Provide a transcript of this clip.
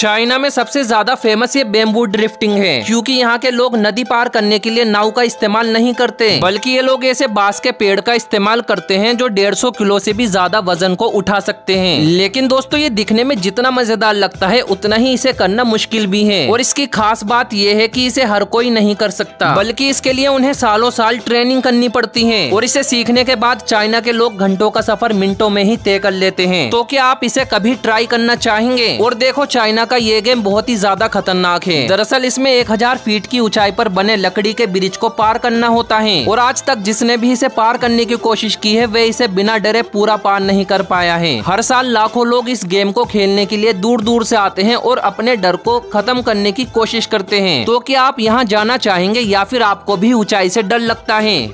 China में सबसे ज्यादा फेमस ये बेम्बू ड्रिफ्टिंग है क्योंकि यहाँ के लोग नदी पार करने के लिए नाव का इस्तेमाल नहीं करते बल्कि ये लोग ऐसे बांस के पेड़ का इस्तेमाल करते हैं जो 150 किलो से भी ज्यादा वजन को उठा सकते हैं लेकिन दोस्तों ये दिखने में जितना मजेदार लगता है उतना ही इसे करना मुश्किल भी है और इसकी खास बात यह है की इसे हर कोई नहीं कर सकता बल्कि इसके लिए उन्हें सालों साल ट्रेनिंग करनी पड़ती है और इसे सीखने के बाद चाइना के लोग घंटों का सफर मिनटों में ही तय कर लेते हैं तो क्या आप इसे कभी ट्राई करना चाहेंगे और देखो चाइना का ये गेम बहुत ही ज्यादा खतरनाक है दरअसल इसमें 1000 फीट की ऊंचाई पर बने लकड़ी के ब्रिज को पार करना होता है और आज तक जिसने भी इसे पार करने की कोशिश की है वे इसे बिना डरे पूरा पार नहीं कर पाया है हर साल लाखों लोग इस गेम को खेलने के लिए दूर दूर ऐसी आते हैं और अपने डर को खत्म करने की कोशिश करते हैं तो क्या आप यहाँ जाना चाहेंगे या फिर आपको भी ऊंचाई ऐसी डर लगता है